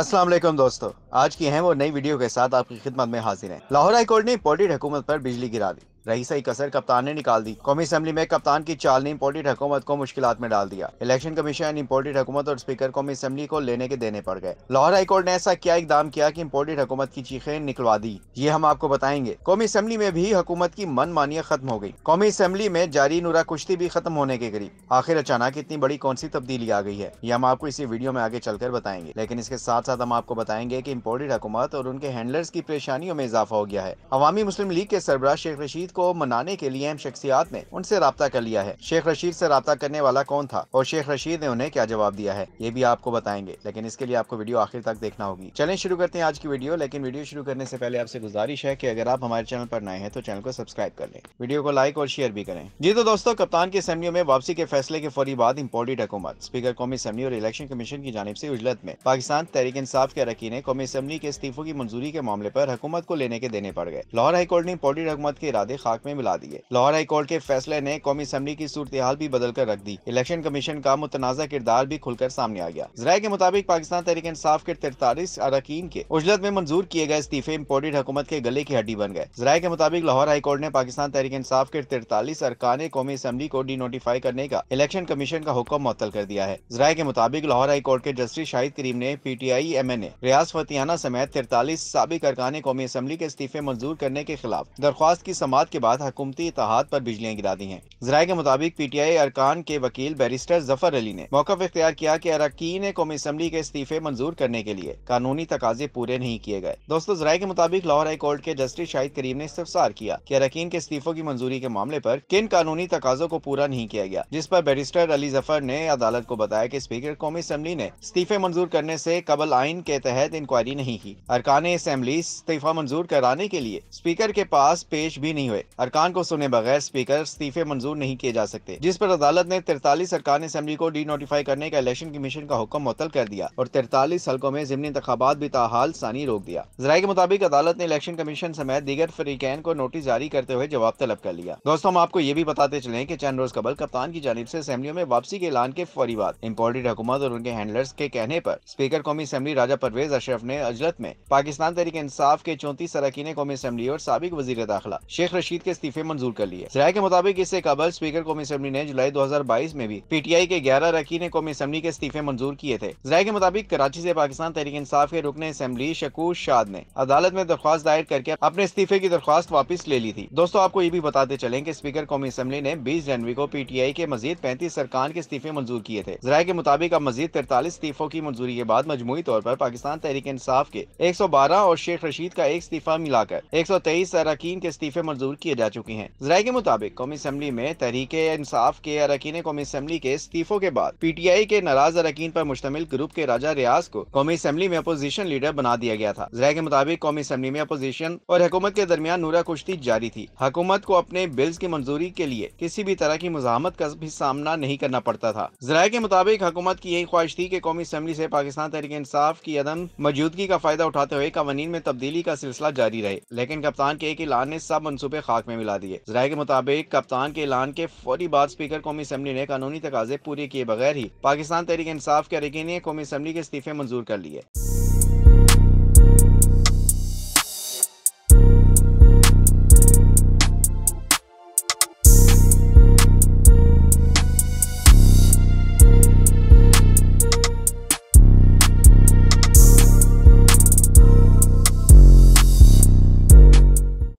अस्सलाम वालेकुम दोस्तों आज की है वो नई वीडियो के साथ आपकी खिदमत में हाजिर हैं लाहौर हाईकोर्ट ने पोल्ट्री हुकूमत पर बिजली गिरा दी रईसा कसर कप्तान ने निकाल दी कौमी असम्बली में कप्तान की चाल ने इम्पोर्टेड हुकूमत को मुश्किल में डाल दिया इलेक्शन कमीशन इम्पोर्टेड हुकूमत और स्पीकर कौमी असम्बली को लेने के देने पड़ गए लाहौर हाईकोर्ट ने ऐसा क्या इकदाम किया कि इम्पोर्टेड हुकूमत की चीखें निकलवा दी ये हम आपको बताएंगे कौमी असम्बली में भी हुकूमत की मन मानिया खत्म हो गई कौमी असम्बली में जारी नूरा कुश्ती भी खत्म होने के करीब आखिर अचानक इतनी बड़ी कौन सी तब्दीली आ गई है ये हम आपको इसी वीडियो में आगे चलकर बताएंगे लेकिन इसके साथ साथ हम आपको बताएंगे की इम्पोर्टेड हुकूमत और उनके हैंडलर्स की परेशानियों में इजाफा हो गया है अवामी मुस्लिम लीग के सरबराह शेख रशीद को मनाने के लिए अहम शख्सियात ने उनसे रबता कर लिया है शेख रशीद से रबता करने वाला कौन था और शेख रशीद ने उन्हें क्या जवाब दिया है ये भी आपको बताएंगे लेकिन इसके लिए आपको वीडियो आखिर तक देखना होगी चलें शुरू करते हैं आज की वीडियो लेकिन वीडियो शुरू करने से पहले आपसे गुजारिश है की अगर आप हमारे चैनल पर नए हैं तो चैनल को सब्सक्राइब कर लें वीडियो को लाइक और शेयर भी करें जी तो दोस्तों कप्तान की असम्बली में वापसी के फैसले के फौरी बाद इम्पोर्टेड हुकूमत स्पीकर कौमी असम्बली और इलेक्शन कमीशन की जानब ऐसी उजलत में पाकिस्तान तहरीक इंसाफ के ने कौमी असम्बली के इस्तीफों की मंजूरी के मामले आरोप हुकूमत को लेने के देने पड़ गए लाहौर हाईकोर्ट ने इम्पोर्टेड हुकूमत के इरादे खाक में मिला दिए लाहौर हाईकोर्ट के फैसले ने कौमी असम्बली की सूरत हाल भी बदल कर रख दी इलेक्शन कमीशन का मुतनाज़ा किरदार भी खुलकर सामने आ गया जरा के मुताबिक पाकिस्तान तहरीक इंसाफ के तिरतालीस अरकान के उजलत में मंजूर किए गए इस्तीफे इम्पोर्टेड हुकूमत के गले की हड्डी बन गए जरा के मुताबिक लाहौर हाईकोर्ट ने पाकिस्तान तहरीक इंसाफ के तिरतालीस अरकान कौमी असम्बली को डी नोटिफाई करने का इलेक्शन कमीशन का हुक्म मुतल कर दिया है जरा के मुताबिक लाहौर हाईकोर्ट के जस्टिस शाहिद करीम ने P T I M N A Riaz Fatyana समेत तिरतालीस सबक अरकान कौमी असम्बली के इस्तीफे मंजूर करने के खिलाफ दरख्वास्त की समात के बाद हकूमती इतिहाद पर बिजलियाँ गिरा दी हैं जराये के मुताबिक पी टी आई अरकान के वकील बैरिस्टर जफर अली ने मौका इख्तियार किया कि अरकान कौमी असम्बली के इस्तीफे मंजूर करने के लिए कानूनी तकाजे पूरे नहीं किए गए दोस्तों जराये के मुताबिक लाहौर हाई कोर्ट के जस्टिस शाहिद करीम ने इस्तफसार किया कि अरकान के इस्तीफों की मंजूरी के मामले आरोप किन कानूनी तकाजों को पूरा नहीं किया गया जिस पर बैरिस्टर अली जफर ने अदालत को बताया की स्पीकर कौमी असम्बली ने इस्तीफे मंजूर करने ऐसी कबल आइन के तहत इंक्वायरी नहीं की अरकान असम्बली इस्तीफा मंजूर कराने के लिए स्पीकर के पास पेश भी नहीं हुए हुए अरकान को सुने बगैर स्पीकर इस्तीफे मंजूर नहीं किए जा सकते जिस पर अदालत ने तिरतालीस अरकान असम्बली को डी नोटिफाई करने का इलेक्शन कमीशन का हुक्म मुतल कर दिया और तिरतालीस हल्कों में जिमनी इंतबात भी ताहाल सानी रोक दिया जरा के मुताबिक अदालत ने इलेक्शन कमीशन समेत दीगर फरीकैन को नोटिस जारी करते हुए जवाब तलब कर लिया दोस्तों हम आपको ये भी बताते चले की चंद रोज कबल कप्तान की जानब ऐसी असम्बलियों में वापसी के ऐलान के फौरी बाद इम्पोर्टेड हुकूमत और उनके हैंडलर्स के कहने आरोप स्पीकर कौमी असम्बली राजा परवेज अशरफ ने अजलत में पाकिस्तान तरीके इंसाफ के चौंतीस अरकान कौमी असम्बली और सबक वजी दाखिला शेख रशीद खुर्शीद के इस्तीफे मंजूर कर लिए जराये के मुताबिक इससे कबल स्पीकर कौमी असम्बली ने जुलाई दो हजार बाईस में भी पी टी आई के ग्यारह अरकी ने कौमी असम्बली के इस्तीफे मंजूर किए थे जराये के मुताबिक कराची ऐसी पाकिस्तान तहरीक इंसाफ के रुकने असम्बली शकूर शाद ने अदालत में दरख्वास्त दायर करके अपने इस्तीफे की दरख्वास्त वापस ले ली थी दोस्तों आपको ये भी बताते चले की स्पीकर कौमी असम्बली ने बीस जनवरी को पी टी आई के मजीद पैंतीस सरकार के इस्तीफे मंजूर किए थे जराये के मुताबिक अब मजीद तिरतालीस इस्तीफों की मंजूरी के बाद मजमू तौर पर पाकिस्तान तहरीक इंसाफ के एक सौ बारह और शेख रशीद का एक इस्तीफा मिलाकर एक सौ तेईस अरकान के इस्तीफे मंजूर किए जा चुके हैं जराये के मुताबिक कौमी असम्बली में तहरीक इंसाफ के अरकिन कौमी असम्बली के इस्तीफों के बाद पी टी आई के नाराज अरकिन आरोप मुश्तमिल ग्रुप के राजा रियाज को कौमी असम्बली में अपोजिशन लीडर बना दिया गया था जराये के मुताबिक कौमी असम्बली में अपोजिशन और हुकूमत के दरमियान नूरा कुश्ती जारी थी हुकूमत को अपने बिल्स की मंजूरी के लिए किसी भी तरह की मुजामत का भी सामना नहीं करना पड़ता था जराये के मुताबिक हुकूमत की यही ख्वाहिश थी की कौमी असम्बली ऐसी पाकिस्तान तहरीक इंसाफ की अदम मौजूदगी का फायदा उठाते हुए कवानीन में तब्दीली का सिलसिला जारी रहे लेकिन कप्तान के एक ऐलान ने सब मनसूबे खाक में मिला दिए जरा के मुताबिक कप्तान के ऐलान के फौरी बाद स्पीकर कौमी असम्बली ने कानूनी तकाजे पूरे किए बगैर ही पाकिस्तान तहरीक इंसाफ के अरकिन ने कौमी असम्बली के इस्तीफे मंजूर कर लिए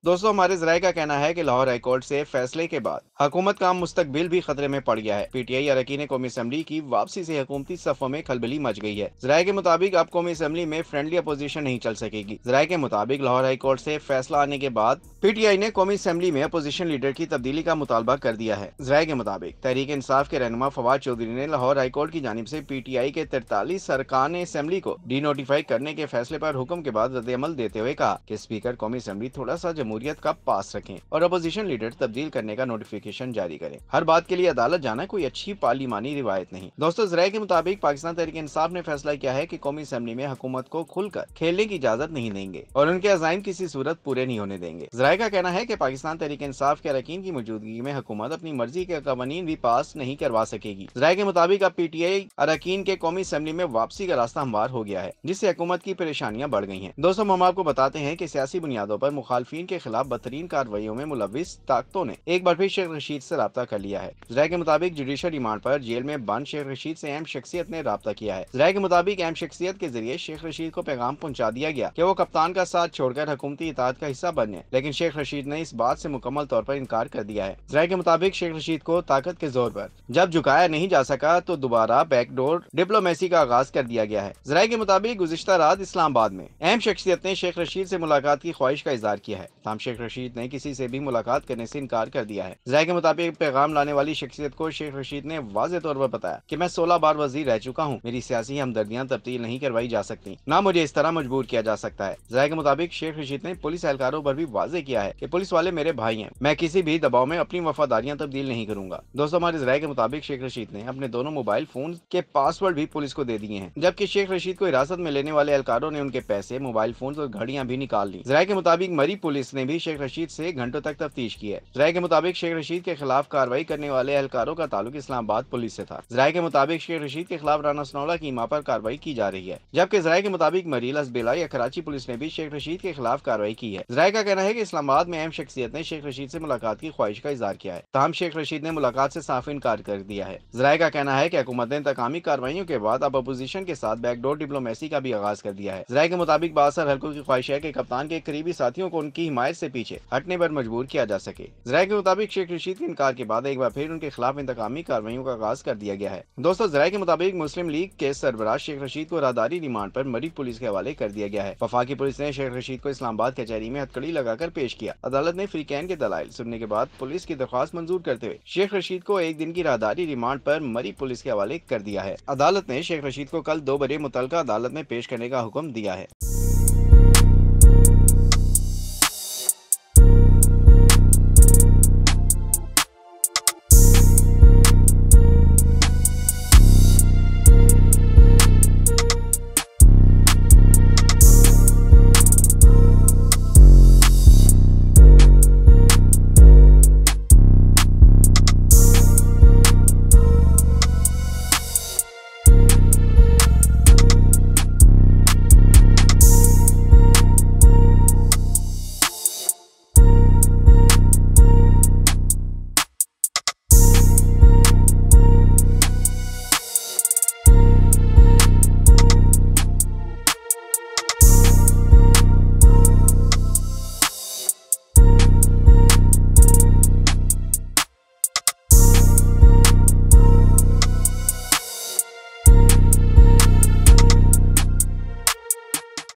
दोस्तों हमारे जराये का कहना है कि लाहौर हाईकोर्ट से फैसले के बाद हुकूमत का मुस्तकबिल भी खतरे में पड़ गया है पीटीआई अरकान कौमी असम्बली की वापसी से हुकूमती सफों में खलबली मच गई है जराये के मुताबिक अब कौमी असम्बली में फ्रेंडली अपोजिशन नहीं चल सकेगी जराये के मुताबिक लाहौर हाईकोर्ट से फैसला आने के बाद पीटीआई ने कौमी असम्बली में अपोजिशन लीडर की तब्दीली का मुतालबा कर दिया है जराये के मुताबिक तहरीक इंसाफ के रहनुमा फवाद चौधरी ने लाहौर हाईकोर्ट की जानब ऐसी पी टी आई के तिरतालीस सरकान असम्बली को डी नोटिफाई करने के फैसले आरोप हुक्म के बाद रद्द अमल देते हुए कहा की स्पीकर कौमी असम्बली थोड़ा सा जमहूरियत का पास रखें और अपोजिशन लीडर तब्दील करने का नोटिफिकेशन जारी करें हर बात के लिए अदालत जाना कोई अच्छी पार्लिमानी रिवायत नहीं दोस्तों जराये के मुताबिक पाकिस्तान तहरीक इंसाफ ने फैसला किया है की कौमी असम्बली में हुकूमत को खुलकर खेलने की इजाजत नहीं देंगे और उनके अजाइम किसी सूरत पूरे नहीं होने देंगे जराये का कहना है की पाकिस्तान तहरीक इंसाफ के अरकिन की मौजूदगी में हुकूमत अपनी मर्जी के कवानीन भी पास नहीं करवा सकेगी जराये के मुताबिक अब पी टी आई अरकान के कौमी असम्बली में वापसी का रास्ता हमवार हो गया है जिससे हुकूमत की परेशानियाँ बढ़ गई है दोस्तों हम आपको बताते हैं की सियासी बुनियादों आरोप मुखालफी के खिलाफ बदतरीन कार्रवाई में मुलविस ताकतों ने एक बार फिर शेख रशीद ऐसी रबा कर लिया है जरा के मुताबिक जुडिशल रिमांड आरोप जेल में बंद शेख रशीद ऐसी अहम शख्सियत ने रब्ता किया है जरा के मुताबिक अहम शख्सियत के जरिए शेख रशीद को पैगाम पहुँचा दिया गया की वो कप्तान का साथ छोड़कर हुकूमती इतात का हिस्सा बने लेकिन शेख रशीद ने इस बात ऐसी मुकम्मल तौर पर इनकार कर दिया है जरा के मुताबिक शेख रशीद को ताकत के जोर आरोप जब झुकाया नहीं जा सका तो दोबारा बैकडोर डिप्लोमेसी का आगाज कर दिया गया है जरा के मुताबिक गुजश्ता रात इस्लामाबाद में अहम शख्सियत ने शेख रशीद ऐसी मुलाकात की ख्वाहिश का इजहार किया है हम शेख रशीद ने किसी से भी मुलाकात करने से इनकार कर दिया है जय के मुताबिक पैगाम लाने वाली शख्सियत को शेख रशीद ने वाज तौर पर बताया की मैं सोलह बार वजीर रह चुका हूँ मेरी सियासी हमदर्दियाँ तब्दील नहीं करवाई जा सकती न मुझे इस तरह मजबूर किया जा सकता है जरा के मुताबिक शेख रशीद ने पुलिस एहलकारों पर भी वाजे किया है की पुलिस वाले मेरे भाई हैं मैं किसी भी दबाव में अपनी वफादारियाँ तब्दील नहीं करूंगा दोस्तों हमारे राय के मुताबिक शेख रशीद ने अपने दोनों मोबाइल फोन के पासवर्ड भी पुलिस को दे दिए हैं जबकि शेख रशीद को हिरासत में लेने वाले एहलकारों ने उनके पैसे मोबाइल फोन और घड़ियां भी निकाल ली जराये के मुताबिक मरी पुलिस ने ने भी शेख रशीद से घंटों तक तफ्तीश की है जराये के मुताबिक शेख रशीद के खिलाफ कार्रवाई करने वाले एहलकारों का ताल्लुक इस्लामाबाद पुलिस से था जराये के मुताबिक शेख रशीद के खिलाफ राना सनौला की इमा पर कार्रवाई की जा रही है जबकि जराये के मुताबिक मरील असबेला या कराची पुलिस ने भी शेख रशीद के खिलाफ कार्रवाई की है जराये का कहना है की इस्लामाबाद में अहम शख्सियत ने शेख रशीद ऐसी मुलाकात की ख्वाहिश का इजहार किया है तहम शेख रशीद ने मुलाकात ऐसी साफ इनकार कर दिया है जराये का कहना है की हुकूमत ने इंतकामी कार्रवाई के बाद अब अपोजिशन के साथ बैकडोर डिप्लोमेसी का भी आगाज कर दिया है जराये के मुताबिक बासर हल्कों की ख्वाहिश है की कप्तान के करीबी साथियों को उनकी हिमायत राइज से पीछे हटने पर मजबूर किया जा सके जराये के मुताबिक शेख रशीद के इनकार के बाद एक बार फिर उनके खिलाफ इंतकामी कार्रवाई का आगाज कर दिया गया है दोस्तों जराये के मुताबिक मुस्लिम लीग के सरबराज शेख रशीद को राहदारी रिमांड आरोप मरीज पुलिस के हवाले कर दिया गया है वफाकी पुलिस ने शेख रशीद को इस्लामाबाद कचहरी में हथकड़ी लगाकर पेश किया अदालत ने फ्रीकैन के दलाल सुनने के बाद पुलिस की दरख्वास्त मंजूर करते हुए शेख रशीद को एक दिन की राहदारी रिमांड आरोप मरी पुलिस के हवाले कर दिया है अदालत ने शेख रशीद को कल दो बजे मुतल अदालत में पेश करने का हुक्म दिया है